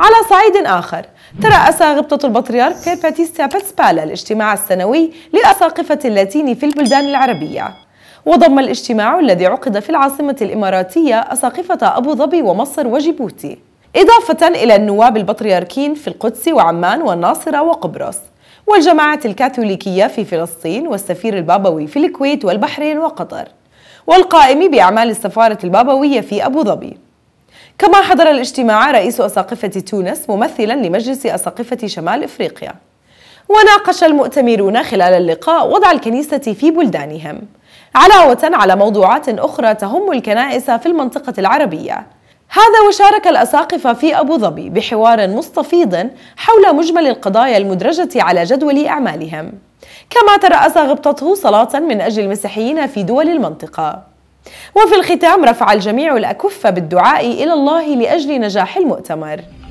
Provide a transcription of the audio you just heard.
على صعيد آخر ترأس غبطة البطريرك باتيستا باتسبالا الاجتماع السنوي للأساقفة اللاتيني في البلدان العربية وضم الاجتماع الذي عقد في العاصمة الإماراتية أساقفة أبو ظبي ومصر وجيبوتي إضافة إلى النواب البطريركين في القدس وعمان والناصرة وقبرص والجماعة الكاثوليكية في فلسطين والسفير البابوي في الكويت والبحرين وقطر والقائم بأعمال السفارة البابوية في أبو ظبي كما حضر الاجتماع رئيس أساقفة تونس ممثلا لمجلس أساقفة شمال إفريقيا وناقش المؤتمرون خلال اللقاء وضع الكنيسة في بلدانهم علاوة على موضوعات أخرى تهم الكنائس في المنطقة العربية هذا وشارك الأساقفة في أبو ظبي بحوار مستفيض حول مجمل القضايا المدرجة على جدول أعمالهم كما ترأس غبطته صلاة من أجل المسيحيين في دول المنطقة وفي الختام رفع الجميع الأكف بالدعاء إلى الله لأجل نجاح المؤتمر